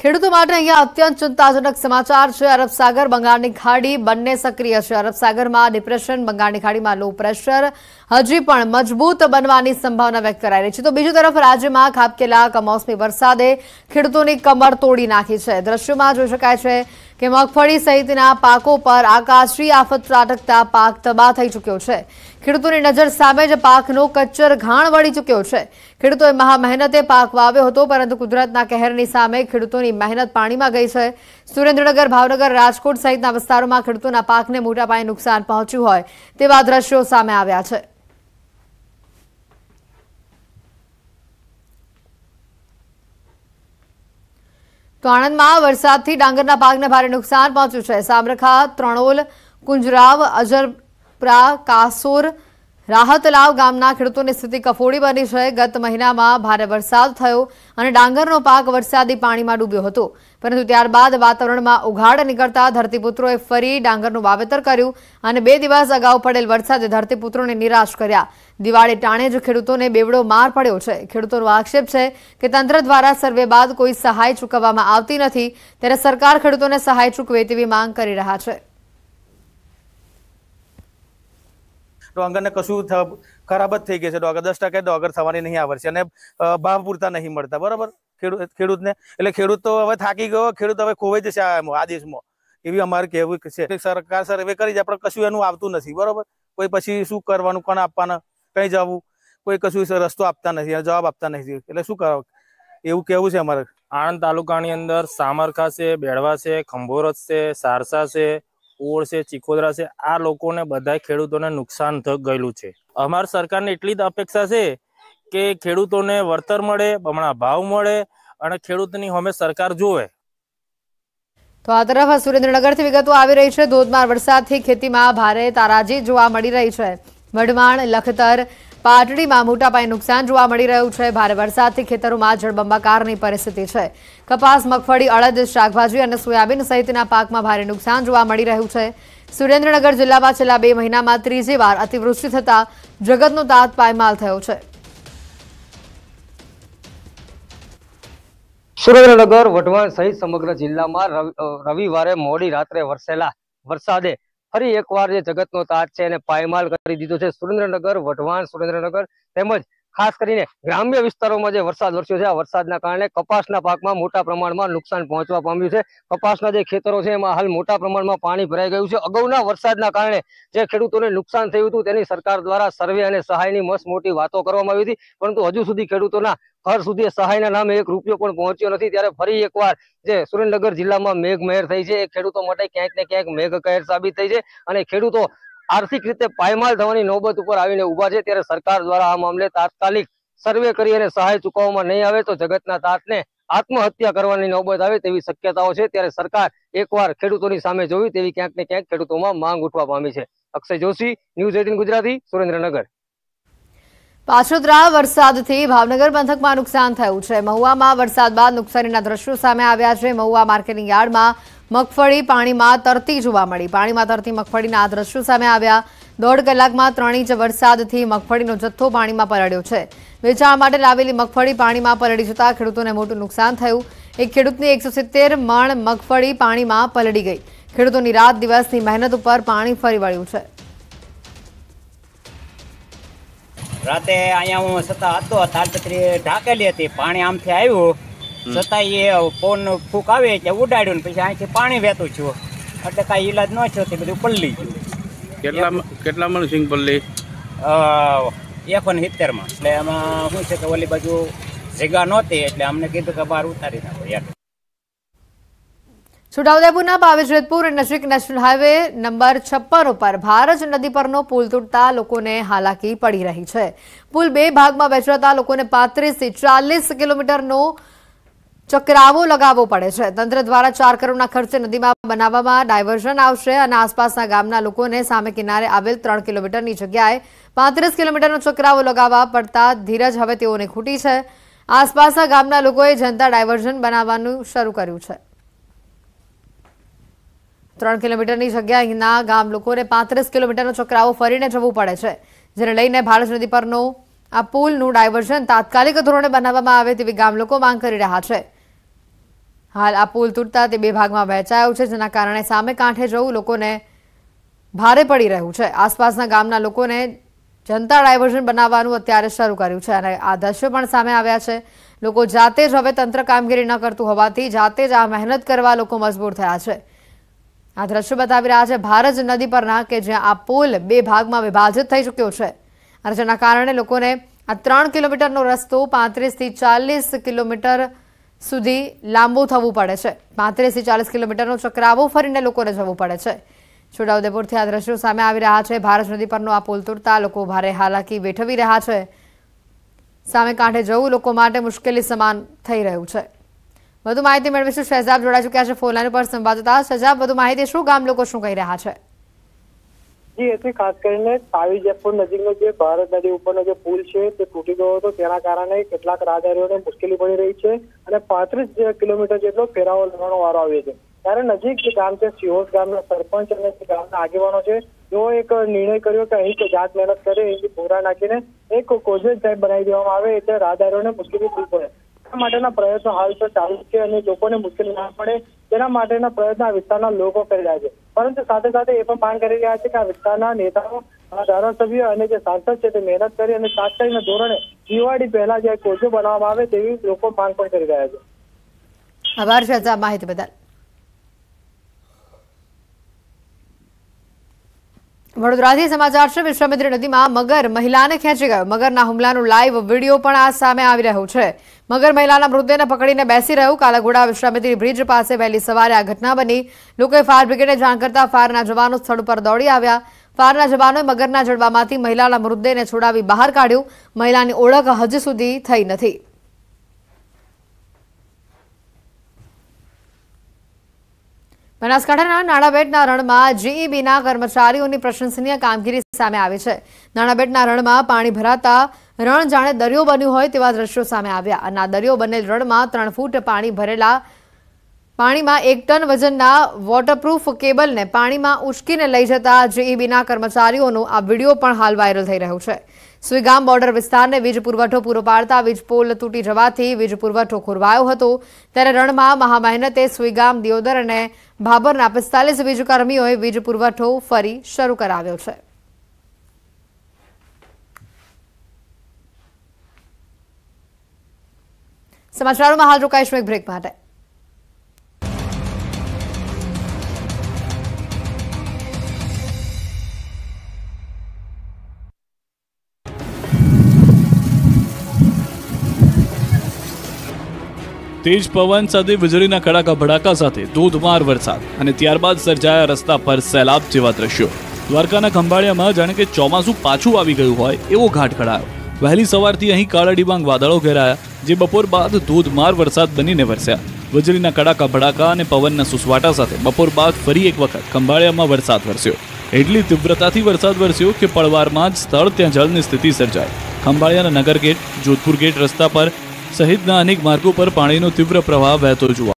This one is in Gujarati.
ખેડૂતો માટે અહીંયા અત્યંત ચિંતાજનક સમાચાર છે અરબ સાગર બંગાળની ખાડી બંને સક્રિય છે અરબ સાગરમાં ડિપ્રેશન બંગાળની ખાડીમાં લો પ્રેશર હજી પણ મજબૂત બનવાની સંભાવના વ્યક્ત કરાઈ રહી છે તો બીજી તરફ રાજ્યમાં ખાબકેલા કમોસમી વરસાદે ખેડૂતોની કમર તોડી નાખી છે દ્રશ્યોમાં જોઈ શકાય છે કે મગફળી સહિતના પાકો પર આકાશી આફત ત્રાટકતા પાક તબાહ થઈ ચૂક્યો છે ખેડૂતોની નજર સામે જ પાકનો કચ્ચર ઘાણ વળી ચૂક્યો છે ખેડૂતોએ મહા મહેનતે પાક વાવ્યો હતો પરંતુ કુદરતના કહેરની સામે ખેડૂતોની મહેનત પાણીમાં ગઈ છે સુરેન્દ્રનગર ભાવનગર રાજકોટ સહિતના વિસ્તારોમાં ખેડૂતોના પાકને મોટા પાયે નુકસાન પહોંચ્યું હોય તેવા દ્રશ્યો સામે આવ્યા છે તો આણંદમાં વરસાદથી ડાંગરના પાકને ભારે નુકસાન પહોંચ્યું છે સાબરખા ત્રણોલ કુંજરાવ અજરપરા કાસોર રાહતલાવ ગામના ખેડૂતોની સ્થિતિ કફોડી બની છે ગત મહિનામાં ભારે વરસાદ થયો અને ડાંગરનો પાક વરસાદી પાણીમાં ડૂબ્યો હતો પરંતુ ત્યારબાદ વાતાવરણમાં ઉઘાડ નીકળતા ધરતીપુત્રોએ ફરી ડાંગરનું વાવેતર કર્યું અને બે દિવસ અગાઉ પડેલ વરસાદે ધરતીપુત્રોને નિરાશ કર્યા દિવાળી ટાણે જ ખેડૂતોને બેવડો માર પડ્યો છે ખેડૂતોનો આક્ષેપ છે કે તંત્ર દ્વારા સર્વે બાદ કોઈ સહાય ચૂકવવામાં આવતી નથી ત્યારે સરકાર ખેડૂતોને સહાય ચૂકવે તેવી માંગ કરી રહ્યા છે ડોંગરને કશું ખરાબ જ થઈ ગઈ છે ડોગર દસ ટકા ડોગર થવાની નહીં આવડશે અને ભાવ પૂરતા નહીં મળતા બરાબર ખેડૂત ખેડૂતને એટલે ખેડૂત તો હવે થાકી ગયો ખેડૂત હવે ખોવાઈ જશે આ દેશમાં એવી અમારે કહેવું છે સરકાર સર સર્વે કરી જાય પણ કશું એનું આવતું નથી બરાબર કોઈ પછી શું કરવાનું કોને આપવાના કઈ જવું કોઈ કશું રસ્તો આપતા નથી જવાબ આપતા નથી એટલે શું કરો એવું કેવું છે અમારે આણંદ તાલુકાની અંદર સામરખા છે બેડવા છે ખંભોરજ છે સારસા છે ઓળ છે આ લોકોને બધા ખેડૂતોને નુકસાન ગયેલું છે અમાર સરકારને એટલી જ અપેક્ષા છે કે ખેડૂતોને વળતર મળે બમણા ભાવ મળે અને ખેડૂતની હમે સરકાર જોવે તો આ તરફ સુરેન્દ્રનગરથી વિગતો આવી રહી છે ધોધમાર વરસાદથી ખેતીમાં ભારે તારાજી જોવા મળી રહી છે વઢવાણ લખતર પાટડીમાં મોટા પાયે નુકસાન જોવા મળી રહ્યું છે ભારે વરસાદથી ખેતરોમાં જળબંબાકારની પરિસ્થિતિ છે કપાસ મગફળી અડદ શાકભાજી અને સોયાબીન સહિતના પાકમાં ભારે નુકસાન જોવા મળી રહ્યું છે સુરેન્દ્રનગર જિલ્લામાં છેલ્લા બે મહિનામાં ત્રીજી વાર અતિવૃષ્ટિ થતાં જગતનો તાત પાયમાલ થયો છે સુરેન્દ્રનગર વઢવાણ સહિત સમગ્ર જિલ્લામાં રવિવારે મોડી રાત્રે વરસેલા વરસાદે ફરી એકવાર જે જગતનો તાજ છે એને પાયમાલ કરી દીધો છે સુરેન્દ્રનગર વઢવાણ સુરેન્દ્રનગર તેમજ ખાસ કરીને ગ્રામ્ય વિસ્તારોમાં જે વરસાદ વરસ્યો છે આ વરસાદના કારણે કપાસના પાકમાં મોટા પ્રમાણમાં નુકસાન પહોંચવા પામ્યું છે કપાસના જે ખેતરો છે એમાં હાલ મોટા પ્રમાણમાં પાણી ભરાઈ ગયું છે અગાઉના વરસાદના કારણે જે ખેડૂતોને નુકસાન થયું હતું તેની સરકાર દ્વારા સર્વે અને સહાયની મસ્ત મોટી વાતો કરવામાં આવી હતી પરંતુ હજુ સુધી ખેડૂતોના ઘર સુધી સહાયના નામે એક રૂપિયો પણ પહોંચ્યો નથી ત્યારે ફરી એકવાર જે સુરેન્દ્રનગર જિલ્લામાં મેઘ મહેર થઈ છે એ ખેડૂતો માટે ક્યાંક ને ક્યાંક મેઘ કહેર સાબિત થઈ છે અને ખેડૂતો આર્થિક રીતે પાયમાલ થવાની નોબત ઉપર આવીને ઉભા છે ત્યારે સરકાર દ્વારા આ મામલે તાત્કાલિક સર્વે કરી અને સહાય ચૂકવવામાં નહીં આવે તો જગતના તાતને આત્મહત્યા કરવાની નોબત આવે તેવી શક્યતાઓ છે ત્યારે સરકાર એકવાર ખેડૂતોની સામે જોવી તેવી ક્યાંક ને ક્યાંક ખેડૂતોમાં માંગ ઉઠવા પામી છે અક્ષય જોશી ન્યૂઝ એટીન ગુજરાતી સુરેન્દ્રનગર પાછોતરા વરસાદથી ભાવનગર પંથકમાં નુકસાન થયું છે મહુવામાં વરસાદ બાદ નુકસાનીના દ્રશ્યો સામે આવ્યા છે મહુવા માર્કેટિંગ યાર્ડમાં મગફળી પાણીમાં તરતી જોવા મળી પાણીમાં તરતી મગફળીના આ દ્રશ્યો સામે આવ્યા દોઢ કલાકમાં ત્રણ ઇંચ વરસાદથી મગફળીનો જથ્થો પાણીમાં પરડ્યો છે વેચાણ માટે લાવેલી મગફળી પાણીમાં પરડી જતાં ખેડૂતોને મોટું નુકસાન થયું એક ખેડૂતની એકસો સિત્તેર મણ મગફળી પાણીમાં પલળી ગઈ ખેડૂતોની રાત દિવસની મહેનત ઉપર પાણી ફરી વળ્યું છે રાતે અહીંયા હું સતા હતો તાલપત્રી હતી પાણી આમથી આવ્યું છતાંય એ ફોન ફૂક આવે એટલે ઉડાડ્યું ને પછી અહીંથી પાણી વહેતું છું એટલે કાંઈ ઈલાજ ન થયો તે બધું પલ્લી ગયું કેટલા કેટલા મણ સિંગ પલ્લી એકસો ને સિત્તેરમાં એટલે એમાં શું છે કે ઓલી બાજુ જગ્યા નહોતી એટલે અમને કીધું કે બહાર ઉતારી નાખો યાર છોટાઉદેપુરના બાવેજરતપુર નજીક નેશનલ હાઈવે નંબર છપ્પન ઉપર ભારજ નદી પરનો પુલ તૂટતા લોકોને હાલાકી પડી રહી છે પુલ બે ભાગમાં વહેંચાતા લોકોને પાંત્રીસથી ચાલીસ કિલોમીટરનો ચક્રાવો લગાવવો પડે છે તંત્ર દ્વારા ચાર કરોડના ખર્ચે નદીમાં બનાવવામાં ડાયવર્ઝન આવશે અને આસપાસના ગામના લોકોને સામે કિનારે આવેલ ત્રણ કિલોમીટરની જગ્યાએ પાંત્રીસ કિલોમીટરનો ચક્રાવો લગાવવા પડતા ધીરજ હવે તેઓને ખૂટી છે આસપાસના ગામના લોકોએ જનતા ડાયવર્ઝન બનાવવાનું શરૂ કર્યું છે ત્રણ કિલોમીટરની જગ્યાએ અહીંના ગામ લોકોને પાંત્રીસ કિલોમીટરનો ચક્રાવો ફરીને જવું પડે છે જેને લઈને ભારત નદી પરનો આ પુલનું ડાયવર્ઝન તાત્કાલિક ધોરણે બનાવવામાં આવે તેવી ગામ લોકો માંગ કરી રહ્યા છે હાલ આ પુલ તૂટતા તે બે ભાગમાં વહેંચાયો છે જેના કારણે સામે કાંઠે જવું લોકોને ભારે પડી રહ્યું છે આસપાસના ગામના લોકોને જનતા ડાયવર્ઝન બનાવવાનું અત્યારે શરૂ કર્યું છે અને આ દ્રશ્યો પણ સામે આવ્યા છે લોકો જાતે જ હવે તંત્ર કામગીરી ન કરતું હોવાથી જાતે જ આ મહેનત કરવા લોકો મજબૂર થયા છે આ દ્રશ્યો બતાવી રહ્યા છે ભારત નદી પરના કે જ્યાં આ પુલ બે ભાગમાં વિભાજિત થઈ ચૂક્યો છે અને જેના કારણે લોકોને આ ત્રણ કિલોમીટરનો રસ્તો પાંત્રીસથી ચાલીસ કિલોમીટર સુધી લાંબુ થવું પડે છે પાંત્રીસથી ચાલીસ કિલોમીટરનો ચક્રાવો ફરીને લોકોને જવું પડે છે છોટાઉદેપુરથી આ દ્રશ્યો સામે આવી રહ્યા છે ભારત નદી પરનો આ પુલ તૂટતા લોકો ભારે હાલાકી વેઠવી રહ્યા છે સામે કાંઠે જવું લોકો માટે મુશ્કેલી સમાન થઈ રહ્યું છે વધુ માહિતી મેળવીશું શહેજાબ જોડાઈ ચૂક્યા છે ફોનલાઈન પર સંવાદદાતા શહેજાબ વધુ માહિતી શું ગામ લોકો શું કહી રહ્યા છે જી ખાસ કરીને તાવી જેતપુર નજીકનો જે ભારત નદી ઉપરનો જે પુલ છે તે તૂટી ગયો હતો તેના કારણે કેટલાક રાહદારીઓને મુશ્કેલી પડી રહી છે અને પાંત્રીસ કિલોમીટર જેટલો ફેરાવો લેવાનો વારો આવ્યો છે ત્યારે નજીક જે ગામ છે સિહોર ગામના સરપંચ અને ગામના આગેવાનો છે તેઓ એક નિર્ણય કર્યો કે અહીં જાત મહેનત કરે એની ભોરા નાખીને એક કોઝવે ટાઈપ બનાવી દેવામાં આવે એટલે રાહદારીઓને મુશ્કેલી દૂર પડે માટેના પ્રયત્નો હાલ તો ચાલુ છે અને લોકોને મુશ્કેલી ના પડે તેના માટેના પ્રયત્ન આ વિસ્તારના લોકો કરી રહ્યા છે પરંતુ સાથે સાથે એ પણ માંગ કરી રહ્યા છે કે આ વિસ્તારના નેતાઓ ધારાસભ્ય અને જે સાંસદ છે તે મહેનત કરી અને તાત્કાલિક ધોરણે દિવાળી પહેલા જે કોચો બનાવવામાં આવે તેવી લોકો માંગ પણ કરી રહ્યા છે આભાર છે માહિતી બદલ વડોદરાથી સમાચાર છે વિશ્વામિત્રી નદીમાં મગર મહિલાને ખેંચી ગયો મગરના હુમલાનું લાઈવ વિડીયો પણ આ સામે આવી રહ્યો છે મગર મહિલાના મૃતદેહને પકડીને બેસી રહ્યું કાલાઘોડા વિશ્વામિત્રી બ્રિજ પાસે વહેલી સવારે આ ઘટના બની લોકોએ ફાયર બ્રિગેડને જાણ કરતા ફાયરના જવાનો સ્થળ પર દોડી આવ્યા ફાયરના જવાનોએ મગરના જડવામાંથી મહિલાના મૃતદેહને છોડાવી બહાર કાઢ્યું મહિલાની ઓળખ હજી સુધી થઈ નથી બનાસકાંઠાના નાણાબેટના રણમાં જીઈબીના e કર્મચારીઓની પ્રશંસનીય કામગીરી સામે આવી છે નાણાબેટના રણમાં પાણી ભરાતા રણ જાણે દરિયો બન્યું હોય તેવા દ્રશ્યો સામે આવ્યા અને આ દરિયો બનેલ રણમાં ત્રણ ફૂટ પાણી ભરેલા પાણીમાં એક ટન વજનના વોટરપ્રૂફ કેબલને પાણીમાં ઉશ્કીને લઈ જતા જીઈબીના e કર્મચારીઓનો આ વિડીયો પણ હાલ વાયરલ થઈ રહ્યો છે સુઈગામ બોર્ડર વિસ્તારને વીજ પુરવઠો પૂરો પાડતા વીજ પોલ તૂટી જવાથી વીજ પુરવઠો ખોરવાયો હતો ત્યારે રણમાં મહામહેનતે સુઈગામ દિયોદર અને ભાભરના પિસ્તાલીસ વીજકર્મીઓએ વીજ પુરવઠો ફરી શરૂ કરાવ્યો છે સમાચારોમાં હાલ રોકાઈશું એક બ્રેક માટે તેજ પવન સાથે વીજળીના કડાકા ભડાકા સાથે ધોધમાર વરસાદ અને ત્યારબાદ સર્જાયા રસ્તા પર સેલાબ જેવા દ્રશ્યો દ્વારકાના ખંભાળિયામાં જાણે કે ચોમાસું પાછું આવી ગયું હોય એવો ઘાટ ખડાયો વહેલી સવારથી અહીં કાળા ડિબાંગ વાદળો ઘેરાયા જે બપોર બાદ ધોધમાર વરસાદ બનીને વરસ્યા વીજળીના કડાકા ભડાકા અને પવનના સુસવાટા સાથે બપોર બાદ ફરી એક વખત ખંભાળિયામાં વરસાદ વરસ્યો એટલી તીવ્રતાથી વરસાદ વરસ્યો કે પળવારમાં જ સ્થળ ત્યાં જળની સ્થિતિ સર્જાઈ ખંભાળિયાના નગર ગેટ જોધપુર ગેટ રસ્તા પર સહિતના અનેક માર્ગો પર પાણીનો તીવ્ર પ્રવાહ વહેતો જોવા